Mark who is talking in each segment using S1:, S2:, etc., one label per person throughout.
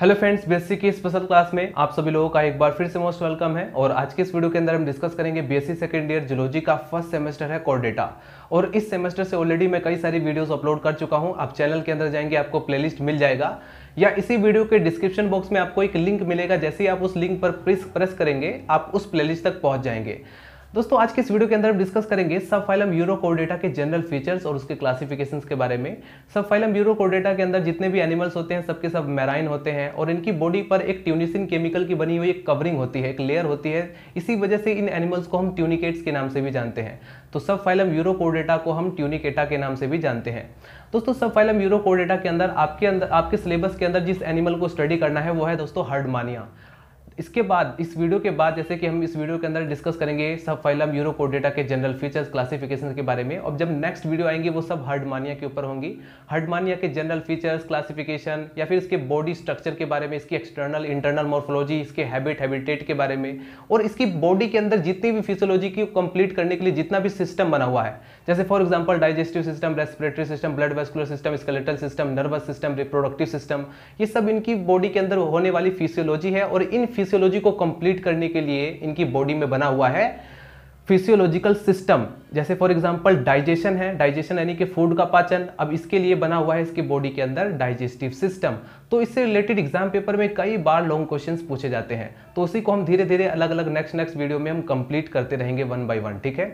S1: Hello friends BSc की special class में आप सभी लोगों का एक बार फिर से मोस्ट वेलकम है और आज के इस वीडियो के अंदर हम डिस्कस करेंगे बीएससी सेकेंड ईयर जियोलॉजी का फर्स्ट सेमेस्टर है कोर डेटा और इस सेमेस्टर से ऑलरेडी मैं कई सारी वीडियोस अपलोड कर चुका हूं आप चैनल के अंदर जाएंगे आपको प्लेलिस्ट मिल जाएगा या इसी वीडियो के डिस्क्रिप्शन बॉक्स में आपको एक लिंक मिलेगा जैसे ही आप उस लिंक पर प्रेस करेंगे आप उस प्ले तक पहुंच जाएंगे दोस्तों आज के इस वीडियो के अंदर हम डिस्कस करेंगे सब फाइलम यूरो कोडेटा के जनरल फीचर्स और उसके क्लासिफिकेशन के बारे में सब फाइलम यूरो कोडेटा के अंदर जितने भी एनिमल्स होते हैं सबके सब मैराइन होते हैं और इनकी बॉडी पर एक ट्यूनिसिन केमिकल की बनी हुई एक कवरिंग होती है एक लेयर होती है इसी वजह से इन एनिमल्स को हम ट्यूनिकेट्स के नाम से भी जानते हैं तो सब फाइलम यूरो कोडेटा को हम ट्यूनिकेटा के नाम से भी जानते हैं दोस्तों सब फाइलम यूरो कोडेटा के अंदर आपके अंदर आपके सिलेबस के अंदर जिस एनिमल को स्टडी करना है वो है दोस्तों हर्डमानिया इसके बाद इस वीडियो के बाद जैसे कि हम इस वीडियो के अंदर डिस्कस करेंगे सब फाइलम यूरोकोड डेटा के जनरल फीचर्स क्लासिफिकेशन के बारे में और जब नेक्स्ट वीडियो आएंगे वो सब हर्डमानिया के ऊपर होंगी हर्डमानिया के जनरल फीचर्स क्लासिफिकेशन या फिर इसके बॉडी स्ट्रक्चर के बारे में इसकी एक्सटर्नल इंटरनल मोर्फोलॉजी इसके हैबिट हैबिटेट के बारे में और इसकी बॉडी के अंदर जितनी भी फिसोलॉजी की कंप्लीट करने के लिए जितना भी सिस्टम बना हुआ है जैसे for example digestive system respiratory system blood vascular system skeletal system nervous system reproductive system ये सब इनकी बॉडी के अंदर होने वाली फिजियोलॉजी है और इन फिस फिजियोलॉजी को कंप्लीट करने के लिए इनकी बॉडी में बना हुआ है फिजियोलॉजिकल सिस्टम जैसे फॉर एग्जांपल डाइजेशन है डाइजेशन यानी कि फूड का पाचन अब इसके लिए बना हुआ है इसकी बॉडी के अंदर डाइजेस्टिव सिस्टम तो इससे रिलेटेड एग्जाम पेपर में कई बार लॉन्ग क्वेश्चन पूछे जाते हैं तो उसी को हम धीरे धीरे अलग अलग नेक्स्ट नेक्स्ट वीडियो में हम कंप्लीट करते रहेंगे वन बाई वन ठीक है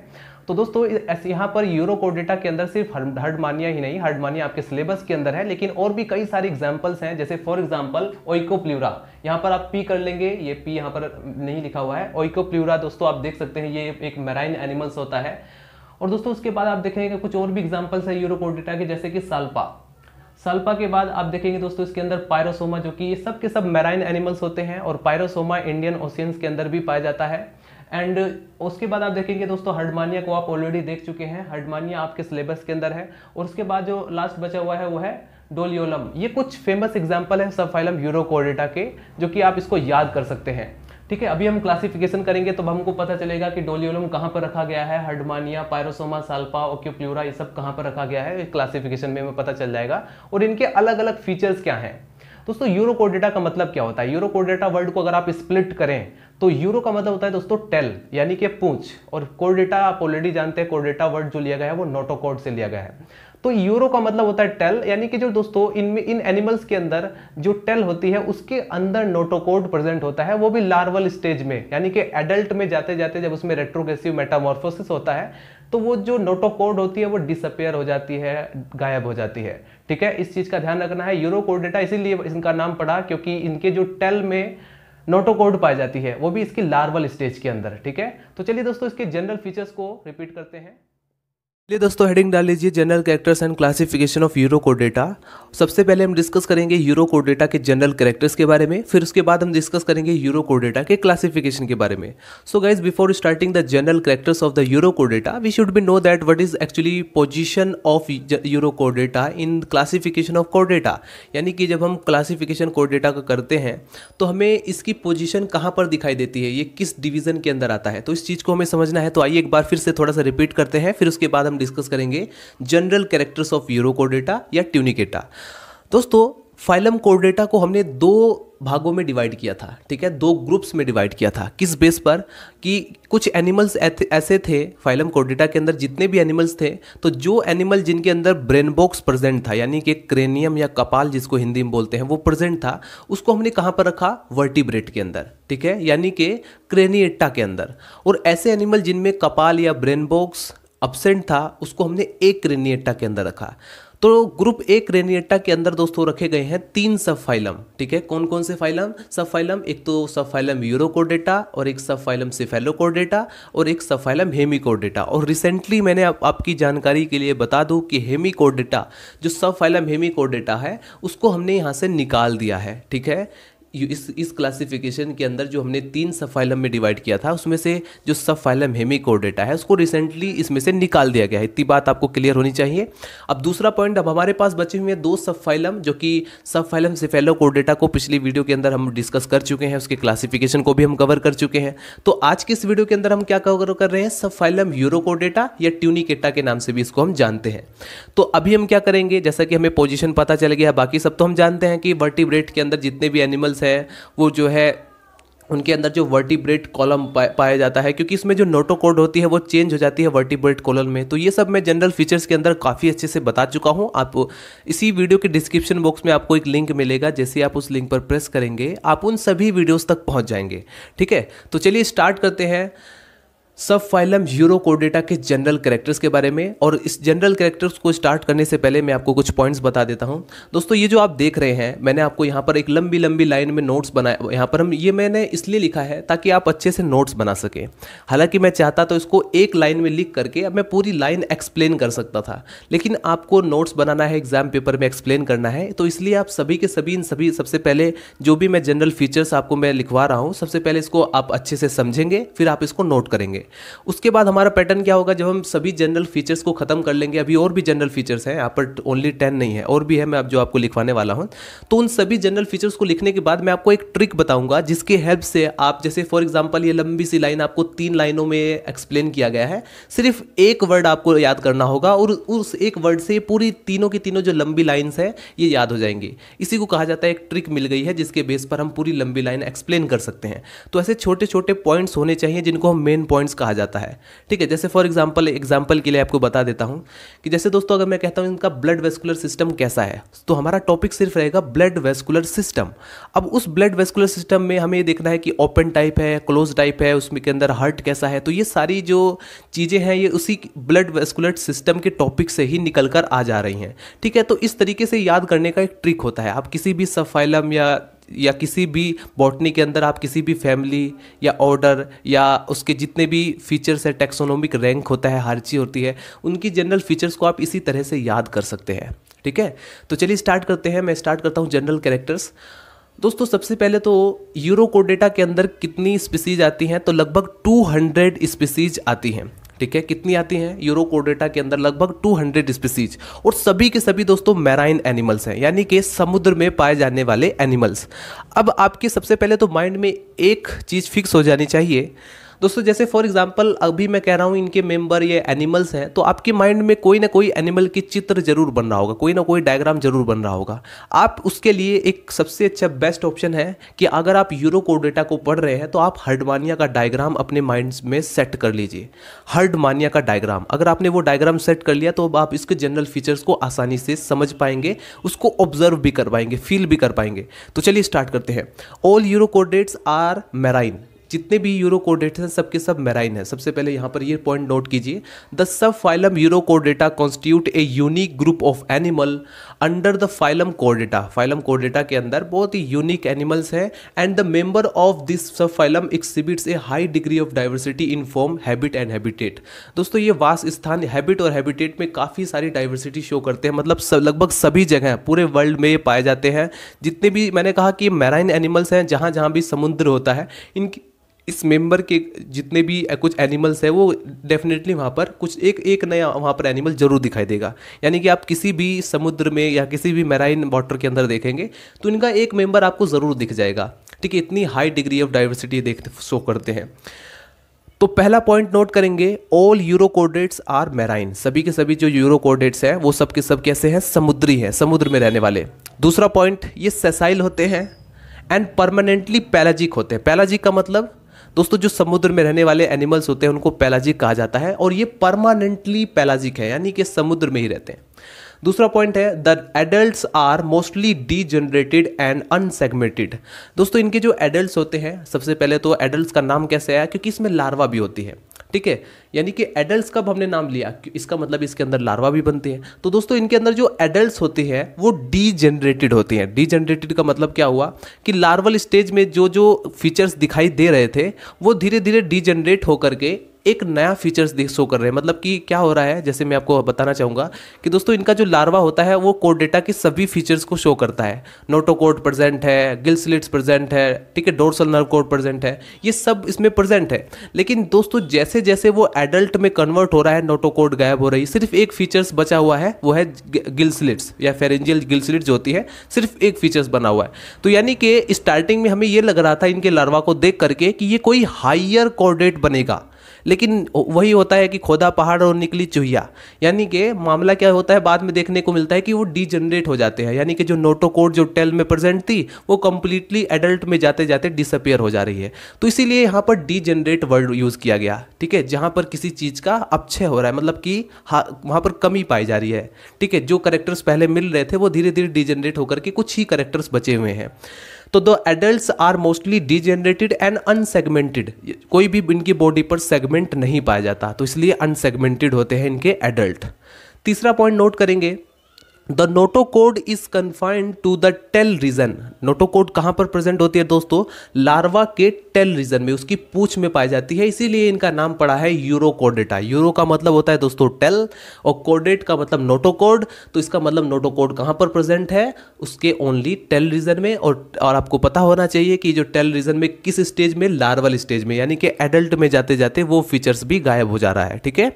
S1: तो दोस्तों यहाँ पर यूरो कोड डेटा के अंदर सिर्फ हर्डमानिया ही नहीं हर्डमानिया आपके सिलेबस के अंदर है लेकिन और भी कई सारे एग्जाम्पल्स हैं जैसे फॉर एग्जाम्पल ओइकोप्ल्यूरा यहाँ पर आप पी कर लेंगे ये पी यहाँ पर नहीं लिखा हुआ है ओइकोप्ल्यूरा दोस्तों आप देख सकते हैं ये एक मेराइन एनिमल्स होता है और दोस्तों उसके बाद आप देखेंगे कुछ और भी एग्जाम्पल्स है यूरोकोडेटा के जैसे कि साल्पा साल्पा के बाद आप देखेंगे दोस्तों इसके अंदर पायरोसोमा जो कि ये सब के सब मैराइन एनिमल्स होते हैं और पायरोसोमा इंडियन ओशियंस के अंदर भी पाया जाता है एंड uh, उसके बाद आप देखेंगे दोस्तों हर्डमानिया को आप ऑलरेडी देख चुके हैं हर्डमानिया आपके सिलेबस के अंदर है और उसके बाद जो लास्ट बचा हुआ है वो है डोलियोलम ये कुछ फेमस एग्जाम्पल है सब फाइलम यूरोकोडेटा के जो कि आप इसको याद कर सकते हैं ठीक है अभी हम क्लासिफिकेशन करेंगे तो हमको पता चलेगा कि डोलियोलम कहाँ पर रखा गया है हडमानिया पायरोसोमा साल्पा ओक्योप्ल्यूरा ये सब कहाँ पर रखा गया है क्लासिफिकेशन में हमें पता चल जाएगा और इनके अलग अलग फीचर्स क्या हैं दोस्तों यूरो कोड डेटा का मतलब क्या होता है यूरो कोड डेटा वर्ड को अगर आप स्प्लिट करें तो यूरो का मतलब होता है दोस्तों टेल यानी कि पूछ और कोड डेटा आप ऑलरेडी जानते हैं कोड डेटा वर्ड जो लिया गया है वो नोटोकोड से लिया गया है तो यूरो का मतलब होता है टेल यानी कि जो दोस्तों इनमें इन एनिमल्स के अंदर जो टेल होती है उसके अंदर नोटोकोड प्रेजेंट होता है वो भी लार्वल स्टेज में यानी कि एडल्ट में जाते जाते जब उसमें रेट्रोग्रेसिव मेटामॉर्फोसिस होता है तो वो जो नोटोकोड होती है वो डिसअपेयर हो जाती है गायब हो जाती है ठीक है इस चीज़ का ध्यान रखना है यूरोकोड डेटा इसीलिए इनका नाम पड़ा क्योंकि इनके जो टेल में नोटोकोड पाई जाती है वो भी इसकी लार्वल स्टेज के अंदर ठीक है तो चलिए दोस्तों इसके जनरल फीचर्स को रिपीट करते हैं चलिए दोस्तों हेडिंग डाल लीजिए general characters and classification of Urochordata सबसे पहले हम डिस्कस करेंगे यूरो कोड डेटा के जनरल कैरेक्टर्स के बारे में फिर उसके बाद हम डिस्कस करेंगे यूरो कोड डेटा के क्लासिफिकेशन के बारे में so guys before starting the general characters of the Urochordata we should be know that what is actually position of Urochordata in classification of कोड data यानी कि जब हम classification code data का करते हैं तो हमें इसकी पोजिशन कहाँ पर दिखाई देती है ये किस डिवीजन के अंदर आता है तो इस चीज़ को हमें समझना है तो आइए एक बार फिर से थोड़ा सा रिपीट करते हैं फिर उसके बाद हम हम डिस्कस करेंगे जनरल कैरेक्टर्स ऑफ यूरोकोडेटा या ट्यूनिकेटा दोस्तों फाइलम कोडेटा को हमने दो भागों में डिवाइड किया था ठीक है दो ग्रुप्स में डिवाइड किया था किस बेस पर कि कुछ एनिमल्स ऐसे थे फाइलम कोडेटा के अंदर जितने भी एनिमल्स थे तो जो एनिमल जिनके अंदर ब्रेन बॉक्स प्रेजेंट था यानी कि क्रेनियम या कपाल जिसको हिंदी में बोलते हैं वो प्रेजेंट था उसको हमने कहाँ पर रखा वर्टिब्रेट के अंदर ठीक है यानी कि क्रेनिएटा के अंदर और ऐसे एनिमल जिनमें कपाल या ब्रेन बॉक्स अपसेंट था उसको हमने एक रेनिएटा के अंदर रखा तो ग्रुप एक रेनिएटा के अंदर दोस्तों रखे गए हैं तीन सब फाइलम ठीक है कौन कौन से फाइलम सब फाइलम एक तो सब फाइलम यूरोकोडेटा और एक सब फाइलम सिफेलोकोडेटा और एक सब फाइलम हेमिकोडेटा और रिसेंटली मैंने आप, आपकी जानकारी के लिए बता दूं कि हेमिकोडेटा जो सब फाइलम हेमिकोडेटा है उसको हमने यहाँ से निकाल दिया है ठीक है इस इस क्लासिफिकेशन के अंदर जो हमने तीन सफाइलम में डिवाइड किया था उसमें से जो फाइलम हेमिकोडेटा है उसको रिसेंटली इसमें से निकाल दिया गया है इतनी बात आपको क्लियर होनी चाहिए अब दूसरा पॉइंट अब हमारे पास बचे हुए दो सफाइलम जो कि सब सफाइलम सिफेलोकोडेटा को पिछली वीडियो के अंदर हम डिस्कस कर चुके हैं उसके क्लासिफिकेशन को भी हम कवर कर चुके हैं तो आज की इस वीडियो के अंदर हम क्या कवर कर रहे हैं फाइलम यूरोकोडेटा या ट्यूनिकेटा के नाम से भी इसको हम जानते हैं तो अभी हम क्या करेंगे जैसा कि हमें पोजिशन पता चल गया बाकी सब तो हम जानते हैं कि वर्टिब्रेट के अंदर जितने भी एनिमल्स है वो जो है उनके अंदर जो वर्टिब्रेट कॉलम पा, पाया जाता है क्योंकि इसमें जो नोटोकोड होती है वो चेंज हो जाती है वर्टिब्रेट कॉलम में तो ये सब मैं जनरल फीचर्स के अंदर काफ़ी अच्छे से बता चुका हूँ आप इसी वीडियो के डिस्क्रिप्शन बॉक्स में आपको एक लिंक मिलेगा जैसे आप उस लिंक पर प्रेस करेंगे आप उन सभी वीडियोज़ तक पहुँच जाएंगे ठीक है तो चलिए स्टार्ट करते हैं सब फाइलम यूरो कोडेटा के जनरल करेक्टर्स के बारे में और इस जनरल करेक्टर्स को स्टार्ट करने से पहले मैं आपको कुछ पॉइंट्स बता देता हूं दोस्तों ये जो आप देख रहे हैं मैंने आपको यहाँ पर एक लंबी लंबी लाइन में नोट्स बनाए यहाँ पर हम ये मैंने इसलिए लिखा है ताकि आप अच्छे से नोट्स बना सकें हालांकि मैं चाहता तो इसको एक लाइन में लिख करके अब मैं पूरी लाइन एक्सप्लेन कर सकता था लेकिन आपको नोट्स बनाना है एग्जाम पेपर में एक्सप्लेन करना है तो इसलिए आप सभी के सभी इन सभी सबसे पहले जो भी मैं जनरल फीचर्स आपको मैं लिखवा रहा हूँ सबसे पहले इसको आप अच्छे से समझेंगे फिर आप इसको नोट करेंगे उसके बाद हमारा पैटर्न क्या होगा जब हम सभी जनरल फीचर्स को खत्म कर लेंगे अभी और भी जनरल फीचर्स हैं यहाँ पर ओनली टेन नहीं है और भी है मैं अब जो आपको लिखवाने वाला हूँ तो उन सभी जनरल फीचर्स को लिखने के बाद मैं आपको एक ट्रिक बताऊंगा जिसके हेल्प से आप जैसे फॉर एग्जाम्पल ये लंबी सी लाइन आपको तीन लाइनों में एक्सप्लेन किया गया है सिर्फ एक वर्ड आपको याद करना होगा और उस एक वर्ड से पूरी तीनों की तीनों जो लंबी लाइन्स हैं ये याद हो जाएंगी इसी को कहा जाता है एक ट्रिक मिल गई है जिसके बेस पर हम पूरी लंबी लाइन एक्सप्लेन कर सकते हैं तो ऐसे छोटे छोटे पॉइंट्स होने चाहिए जिनको हम मेन पॉइंट्स कहा जाता है ठीक है जैसे फॉर एग्जाम्पल एग्जाम्पल के लिए आपको बता देता हूँ कि जैसे दोस्तों अगर मैं कहता हूँ इनका ब्लड वेस्कुलर सिस्टम कैसा है तो हमारा टॉपिक सिर्फ रहेगा ब्लड वेस्कुलर सिस्टम अब उस ब्लड वेस्कुलर सिस्टम में हमें ये देखना है कि ओपन टाइप है क्लोज टाइप है उसमें के अंदर हर्ट कैसा है तो ये सारी जो चीज़ें हैं ये उसी ब्लड वेस्कुलर सिस्टम के टॉपिक से ही निकल कर आ जा रही हैं ठीक है तो इस तरीके से याद करने का एक ट्रिक होता है आप किसी भी सफाइलम या या किसी भी बॉटनी के अंदर आप किसी भी फैमिली या ऑर्डर या उसके जितने भी फीचर्स है टेक्सोनॉमिक रैंक होता है चीज़ होती है उनकी जनरल फीचर्स को आप इसी तरह से याद कर सकते हैं ठीक है तो चलिए स्टार्ट करते हैं मैं स्टार्ट करता हूँ जनरल कैरेक्टर्स दोस्तों सबसे पहले तो यूरो के अंदर कितनी स्पीसीज आती हैं तो लगभग 200 स्पीसीज आती हैं ठीक है कितनी आती हैं यूरो कोडेटा के अंदर लगभग 200 स्पीसीज और सभी के सभी दोस्तों मैराइन एनिमल्स हैं यानी कि समुद्र में पाए जाने वाले एनिमल्स अब आपके सबसे पहले तो माइंड में एक चीज़ फिक्स हो जानी चाहिए दोस्तों जैसे फॉर एग्जाम्पल अभी मैं कह रहा हूँ इनके मेम्बर ये एनिमल्स हैं तो आपके माइंड में कोई ना कोई एनिमल की चित्र जरूर बन रहा होगा कोई ना कोई डायग्राम जरूर बन रहा होगा आप उसके लिए एक सबसे अच्छा बेस्ट ऑप्शन है कि अगर आप यूरो कोडेटा को पढ़ रहे हैं तो आप हर्डमानिया का डायग्राम अपने माइंड में सेट कर लीजिए हर्डमानिया का डायग्राम अगर आपने वो डायग्राम सेट कर लिया तो अब आप इसके जनरल फीचर्स को आसानी से समझ पाएंगे उसको ऑब्जर्व भी कर पाएंगे फील भी कर पाएंगे तो चलिए स्टार्ट करते हैं all urochordates are marine जितने भी यूरोकोडेट्स हैं सबके सब मेराइन है सबसे पहले यहाँ पर ये पॉइंट नोट कीजिए the sub phylum Urochordata constitute a unique group of animal under the phylum कोडेटा phylum कोडेटा के अंदर बहुत ही यूनिक एनिमल्स हैं and the member of this सब phylum एक्सिबिट्स A high degree of diversity in form habit and habitat दोस्तों ये वास स्थान habit और हैबिटेट में काफ़ी सारी डाइवर्सिटी शो करते हैं मतलब सब लगभग सभी जगह पूरे वर्ल्ड में ये पाए जाते हैं जितने भी मैंने कहा कि मैराइन एनिमल्स हैं जहाँ जहाँ भी समुद्र होता है इनकी इस मेंबर के जितने भी कुछ एनिमल्स हैं वो डेफिनेटली वहाँ पर कुछ एक एक नया वहाँ पर एनिमल जरूर दिखाई देगा यानी कि आप किसी भी समुद्र में या किसी भी मैराइन वाटर के अंदर देखेंगे तो इनका एक मेंबर आपको ज़रूर दिख जाएगा ठीक है इतनी हाई डिग्री ऑफ डाइवर्सिटी देखते शो करते हैं तो पहला पॉइंट नोट करेंगे ऑल यूरोकोडेट्स आर मैराइन सभी के सभी जो यूरोकोडेट्स हैं वो सब के सब कैसे हैं समुद्री हैं समुद्र में रहने वाले दूसरा पॉइंट ये सेसाइल होते हैं एंड परमानेंटली पैलाजिक होते हैं पैलाजिक का मतलब दोस्तों जो समुद्र में रहने वाले एनिमल्स होते हैं उनको पैलाजिक कहा जाता है और ये परमानेंटली पैलाजिक है यानी कि समुद्र में ही रहते हैं दूसरा पॉइंट है the adult are mostly degenerated and unsegmented दोस्तों इनके जो एडल्ट होते हैं सबसे पहले तो एडल्ट का नाम कैसे आया क्योंकि इसमें लार्वा भी होती है ठीक है यानी कि एडल्ट कब हमने नाम लिया इसका मतलब इसके अंदर लार्वा भी बनते हैं तो दोस्तों इनके अंदर जो एडल्ट होते हैं वो डी जनरेटेड होते हैं डी जनरेटेड का मतलब क्या हुआ कि लार्वल स्टेज में जो जो फीचर्स दिखाई दे रहे थे वो धीरे धीरे डीजेनरेट होकर के एक नया फीचर्स देख शो कर रहे हैं मतलब कि क्या हो रहा है जैसे मैं आपको बताना चाहूँगा कि दोस्तों इनका जो लार्वा होता है वो कोड डेटा के सभी फीचर्स को शो करता है नोटो कोड प्रेजेंट है गिल स्लिट्स प्रेजेंट है ठीक है डोरसल नर्व कोड प्रेजेंट है ये सब इसमें प्रेजेंट है लेकिन दोस्तों जैसे जैसे वो एडल्ट में कन्वर्ट हो रहा है नोटो कोड गायब हो रही है सिर्फ एक फीचर्स बचा हुआ है वो है गिल स्लिट्स या फेरेंजियल गिल स्लिट्स होती है सिर्फ एक फीचर्स बना हुआ है तो यानी कि स्टार्टिंग में हमें ये लग रहा था इनके लार्वा को देख करके कि ये कोई हाइयर कोडेट बनेगा लेकिन वही होता है कि खोदा पहाड़ और निकली चूहिया यानी कि मामला क्या होता है बाद में देखने को मिलता है कि वो डिजनरेट हो जाते हैं यानी कि जो नोटोकोड जो टेल में प्रेजेंट थी वो कंप्लीटली एडल्ट में जाते जाते डिसअपियर हो जा रही है तो इसीलिए यहाँ पर डिजनरेट वर्ड यूज़ किया गया ठीक है जहाँ पर किसी चीज़ का अपक्षय हो रहा है मतलब कि वहाँ पर कमी पाई जा रही है ठीक है जो करेक्टर्स पहले मिल रहे थे वो धीरे धीरे डिजनरेट होकर के कुछ ही करेक्टर्स बचे हुए हैं तो the adult are mostly degenerated and unsegmented कोई भी इनकी बॉडी पर सेगमेंट नहीं पाया जाता तो इसलिए अनसेगमेंटेड होते हैं इनके एडल्ट तीसरा पॉइंट नोट करेंगे the notochord is confined to the tail region notochord कहाँ पर प्रेजेंट होती है दोस्तों लार्वा के टेल रीजन में उसकी पूछ में पाई जाती है इसीलिए इनका नाम पड़ा है यूरो कोडेटा यूरो का मतलब होता है दोस्तों टेल और कोडेट का मतलब नोटो कोड तो इसका मतलब नोटो कोड कहाँ पर प्रेजेंट है उसके ओनली टेल रीजन में और, और आपको पता होना चाहिए कि जो टेल रीजन में किस स्टेज में लार्वल स्टेज में यानी कि एडल्ट में जाते जाते वो फीचर्स भी गायब हो जा रहा है ठीक है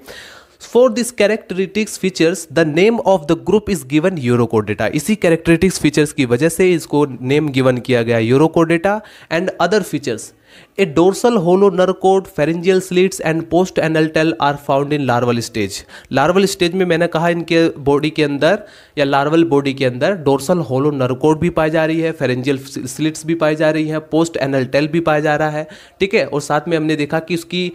S1: for this characteristics features the name of the group is given Urochordata इसी कैरेक्टरिटिक्स फीचर्स की वजह से इसको नेम गिवन किया गया data and other features a dorsal hollow nerve pharyngeal pharyngeal and post post anal tell are found in larval stage. Larval में मैंने कहा इनके बॉडी के अंदर या लार्वल बॉडी के अंदर डोर्सल होलो नर्व भी पाई जा रही है फेरेंजियल स्लिट्स भी पाई जा रही हैं पोस्ट एनल टेल भी पाया जा रहा है ठीक है और साथ में हमने देखा कि उसकी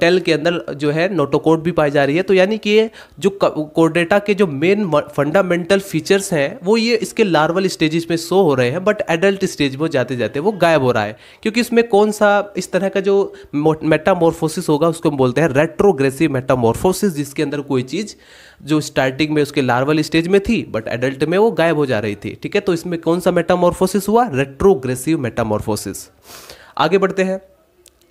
S1: टेल के अंदर जो है नोटोकोड भी पाई जा रही है तो यानी कि ये जो कोडेटा के जो मेन फंडामेंटल फीचर्स हैं वो ये इसके लार्वल स्टेजेस में शो हो रहे हैं बट एडल्ट स्टेज में जाते जाते वो गायब हो रहा है क्योंकि इसमें कौन सा सा इस तरह का जो मेटामोरफोसिस होगा उसको हम बोलते हैं रेट्रोग्रेसिव मेटामोरफोसिस जिसके अंदर कोई चीज़ जो स्टार्टिंग में उसके लार्वल स्टेज में थी बट एडल्ट में वो गायब हो जा रही थी ठीक है तो इसमें कौन सा मेटामोरफोसिस हुआ रेट्रोग्रेसिव मेटामोरफोसिस आगे बढ़ते हैं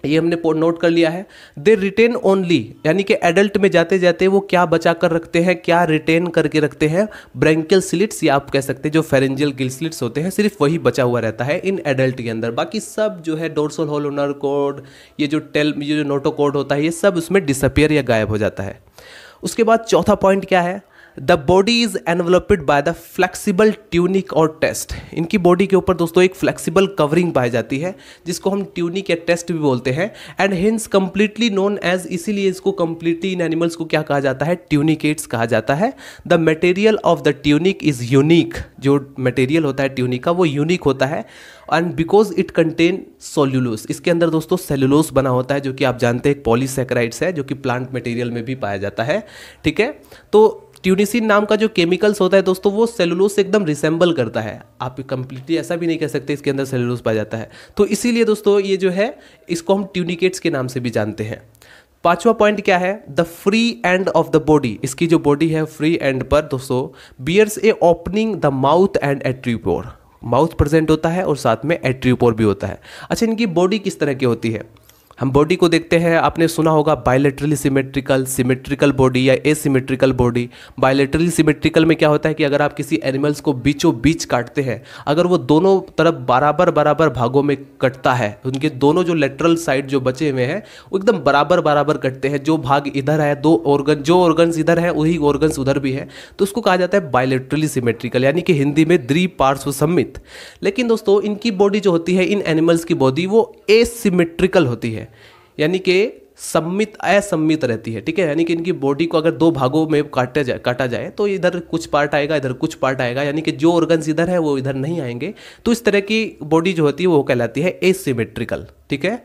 S1: ये हमने नोट कर लिया है दे रिटेन ओनली यानी कि एडल्ट में जाते जाते वो क्या बचा कर रखते हैं क्या रिटेन करके रखते हैं ब्रेंकल स्लिट्स या आप कह सकते हैं जो फेरेंजियल गिल स्लिट्स होते हैं सिर्फ वही बचा हुआ रहता है इन एडल्ट के अंदर बाकी सब जो है डोरसोल होलोनर कोड ये जो टेल ये जो नोटो कोड होता है ये सब उसमें डिसअपियर या गायब हो जाता है उसके बाद चौथा पॉइंट क्या है the body is enveloped by the flexible tunic और टेस्ट इनकी बॉडी के ऊपर दोस्तों एक फ्लेक्सिबल कवरिंग पाई जाती है जिसको हम ट्यूनिक या टेस्ट भी बोलते हैं and hence completely known as इसीलिए इसको कंप्लीटली इन एनिमल्स को क्या कहा जाता है ट्यूनिकेट्स कहा जाता है the material of the tunic is unique जो मटेरियल होता है ट्यूनिक का वो यूनिक होता है and because it contain cellulose इसके अंदर दोस्तों सेल्यूलोस बना होता है जो कि आप जानते हैं एक पॉलीसेक्राइड्स है जो कि प्लांट मटेरियल में भी पाया जाता है ठीक है तो ट्यूनिसिन नाम का जो केमिकल्स होता है दोस्तों वो सेलुलोज से एकदम रिसेंबल करता है आप कंप्लीटली ऐसा भी नहीं कह सकते इसके अंदर सेलुलोज पाया जाता है तो इसीलिए दोस्तों ये जो है इसको हम ट्यूनिकेट्स के नाम से भी जानते हैं पांचवा पॉइंट क्या है the free end of the body इसकी जो बॉडी है फ्री एंड पर दोस्तों bears a opening the mouth and atriopore mouth present होता है और साथ में एट्रीपोर भी होता है अच्छा इनकी बॉडी किस तरह की होती है हम बॉडी को देखते हैं आपने सुना होगा बायोलेट्रली सिमेट्रिकल सिमेट्रिकल बॉडी या एसिमेट्रिकल बॉडी बायोलेट्रली सिमेट्रिकल में क्या होता है कि अगर आप किसी एनिमल्स को बीचों बीच काटते हैं अगर वो दोनों तरफ बराबर बराबर भागों में कटता है उनके दोनों जो लेटरल साइड जो बचे हुए हैं वो एकदम बराबर बराबर कटते हैं जो भाग इधर है दो ऑर्गन जो ऑर्गन इधर है वही ऑर्गन्स उधर भी है तो उसको कहा जाता है बायोलेट्रली सिमेट्रिकल यानी कि हिंदी में द्री द्विपार्श्व सम्मित लेकिन दोस्तों इनकी बॉडी जो होती है इन एनिमल्स की बॉडी वो एसिमेट्रिकल होती है है यानी कि सम्मित असम्मित रहती है ठीक है यानी कि इनकी बॉडी को अगर दो भागों में काटा जाए काटा जाए तो इधर कुछ पार्ट आएगा इधर कुछ पार्ट आएगा यानी कि जो ऑर्गन्स इधर है वो इधर नहीं आएंगे तो इस तरह की बॉडी जो होती है वो कहलाती है एसिमेट्रिकल ठीक है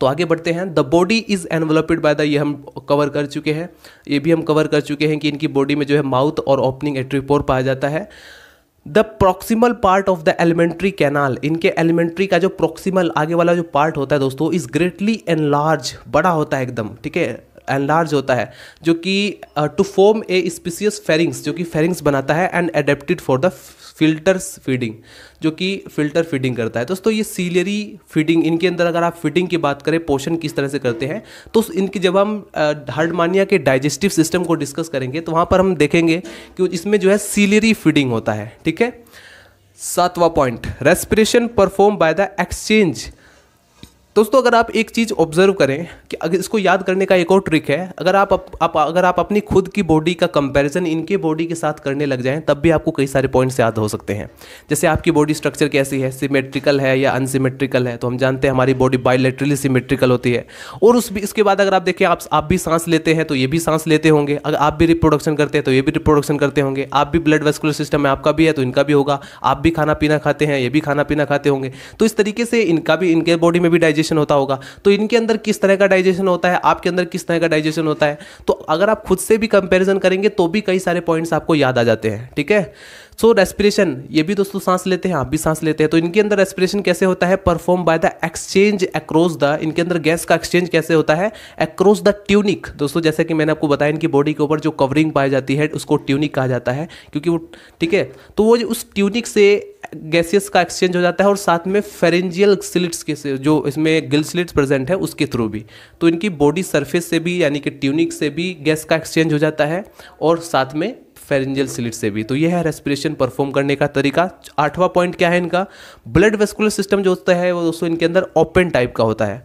S1: तो आगे बढ़ते हैं the body is enveloped by the ये हम कवर कर चुके हैं ये भी हम कवर कर चुके हैं कि इनकी बॉडी में जो है माउथ और ओपनिंग एट्रीपोर पाया जाता है the proximal part of the alimentary canal इनके एलिमेंट्री का जो प्रोक्सिमल आगे वाला जो पार्ट होता है दोस्तों इज ग्रेटली एनलार्ज बड़ा होता है एकदम ठीक है एनलार्ज होता है जो कि to form a spacious pharynx जो कि फेरिंग्स बनाता है and adapted for the filters feeding जो कि फिल्टर फीडिंग करता है दोस्तों ये सीलियरी फीडिंग इनके अंदर अगर आप फीडिंग की बात करें पोषण किस तरह से करते हैं तो इनकी जब हम uh, हर्डमानिया के डाइजेस्टिव सिस्टम को डिस्कस करेंगे तो वहाँ पर हम देखेंगे कि इसमें जो है सीलियरी फीडिंग होता है ठीक है सातवां point respiration perform by the exchange दोस्तों अगर आप एक चीज़ ऑब्जर्व करें कि अगर इसको याद करने का एक और ट्रिक है अगर आप, आप, अगर आप अपनी खुद की बॉडी का कंपैरिजन इनके बॉडी के साथ करने लग जाएं तब भी आपको कई सारे पॉइंट्स याद हो सकते हैं जैसे आपकी बॉडी स्ट्रक्चर कैसी है सिमेट्रिकल है या अनसिमेट्रिकल है तो हम जानते हैं हमारी बॉडी बायोलेट्रली सिमेट्रिकल होती है और उस इसके बाद अगर आप देखें आप आप भी सांस लेते हैं तो ये भी सांस लेते होंगे अगर आप भी रिप्रोडक्शन करते हैं तो ये भी रिप्रोडक्शन करते होंगे आप भी ब्लड वेस्कुलर सिस्टम है आपका भी है तो इनका भी होगा आप भी खाना पीना खाते हैं ये भी खाना पीना खाते होंगे तो इस तरीके से इनका भी इनके बॉडी में भी डाइजेस्ट डाइजेशन होता होगा तो इनके अंदर किस तरह का डाइजेशन होता है आपके अंदर किस तरह का डाइजेशन होता है तो अगर आप खुद से भी कंपेरिजन करेंगे तो भी कई सारे पॉइंट्स आपको याद आ जाते हैं ठीक है सो रेस्पिरेशन ये भी दोस्तों सांस लेते हैं आप भी सांस लेते हैं तो इनके अंदर रेस्पिरेशन कैसे होता है perform by the exchange across the इनके अंदर गैस का एक्सचेंज कैसे होता है अक्रॉस द ट्यूनिक दोस्तों जैसे कि मैंने आपको बताया इनकी बॉडी के ऊपर जो कवरिंग पाई जाती है उसको ट्यूनिक कहा जाता है क्योंकि वो ठीक है तो वो उस ट्यूनिक से गैसियस का एक्सचेंज हो जाता है और साथ में फेरेंजियल स्लिट्स के से जो इसमें गिल स्लिट्स प्रेजेंट है उसके थ्रू भी तो इनकी बॉडी सरफेस से भी यानी कि ट्यूनिक से भी गैस का एक्सचेंज हो जाता है और साथ में फेरेंजियल सिलिट से भी तो यह है रेस्पिरेशन परफॉर्म करने का तरीका आठवां पॉइंट क्या है इनका ब्लड वेस्कुलर सिस्टम जो होता है वो दोस्तों इनके अंदर ओपन टाइप का होता है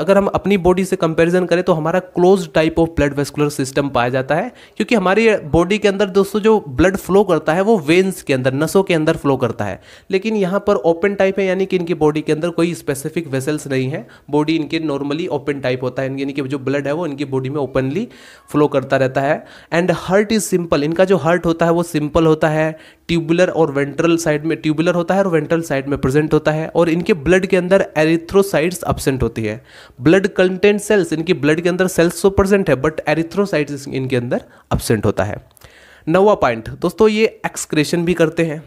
S1: अगर हम अपनी बॉडी से कंपेरिजन करें तो हमारा close type of blood vascular system पाया जाता है क्योंकि हमारी बॉडी के अंदर दोस्तों जो ब्लड फ्लो करता है वो वेन्स के अंदर नसों के अंदर फ्लो करता है लेकिन यहाँ पर ओपन टाइप है यानी कि इनकी बॉडी के अंदर कोई स्पेसिफिक वेसल्स नहीं है बॉडी इनके नॉर्मली ओपन टाइप होता है यानी कि जो ब्लड है वो इनकी बॉडी में ओपनली फ्लो करता रहता है एंड हर्ट इज सिंपल इनका जो हर्ट होता है वो सिंपल होता है ट्यूबुलर और वेंट्रल साइड में ट्यूबुलर होता है और वेंट्रल साइड में प्रेजेंट होता है और इनके ब्लड के अंदर एरिथ्रोसाइट्स एबसेंट होती है ब्लड कंटेंट सेल्स इनकी ब्लड के अंदर सेल्स तो प्रेजेंट है बट एरिथ्रोसाइट्स इनके अंदर एबसेंट होता है नवा पॉइंट दोस्तों ये एक्सक्रेशन भी करते हैं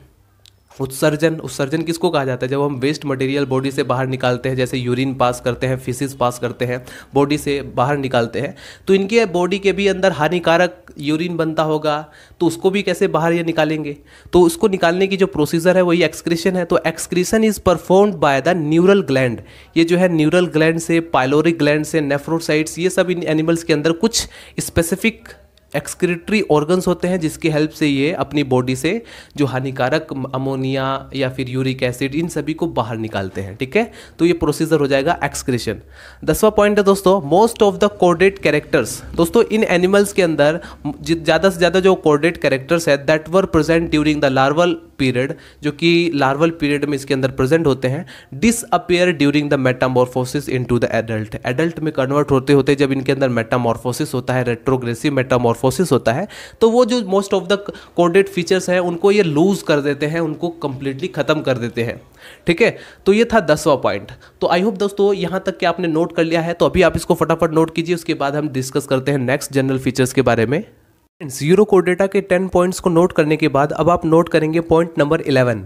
S1: उत्सर्जन उत्सर्जन किसको कहा जाता है जब हम वेस्ट मटेरियल बॉडी से बाहर निकालते हैं जैसे यूरिन पास करते हैं फिसिस पास करते हैं बॉडी से बाहर निकालते हैं तो इनके बॉडी के भी अंदर हानिकारक यूरिन बनता होगा तो उसको भी कैसे बाहर ये निकालेंगे तो उसको निकालने की जो प्रोसीजर है वही एक्सक्रीशन है तो excretion is performed by the neural gland ये जो है न्यूरल ग्लैंड से पायलोरिक ग्लैंड से नेफ्रोसाइट्स ये सब इन एनिमल्स के अंदर कुछ स्पेसिफिक एक्सक्रिटरी ऑर्गन्स होते हैं जिसकी हेल्प से ये अपनी बॉडी से जो हानिकारक अमोनिया या फिर यूरिक एसिड इन सभी को बाहर निकालते हैं ठीक है तो ये प्रोसीजर हो जाएगा एक्सक्रेशन दसवां पॉइंट है दोस्तों most of the chordate characters दोस्तों इन एनिमल्स के अंदर ज़्यादा से ज़्यादा जो कोर्डेट कैरेक्टर्स है that were present during the larval period जो कि लार्वल पीरियड में इसके अंदर प्रेजेंट होते हैं disappear during the into the adult adult में कन्वर्ट होते होते जब इनके अंदर मेटामॉर्फोसिस होता है रेट्रोग्रेसिव मेटामॉर्फोसिस होता है तो वो जो मोस्ट ऑफ द कोडेड फीचर्स हैं उनको ये लूज कर देते हैं उनको कंप्लीटली ख़त्म कर देते हैं ठीक है तो ये था दसवा पॉइंट तो आई होप दोस्तों यहां तक कि आपने नोट कर लिया है तो अभी आप इसको फटाफट नोट कीजिए उसके बाद हम डिस्कस करते हैं नेक्स्ट जनरल फीचर्स के बारे में जीरो कोडेटा डेटा के टेन पॉइंट्स को नोट करने के बाद अब आप नोट करेंगे point number eleven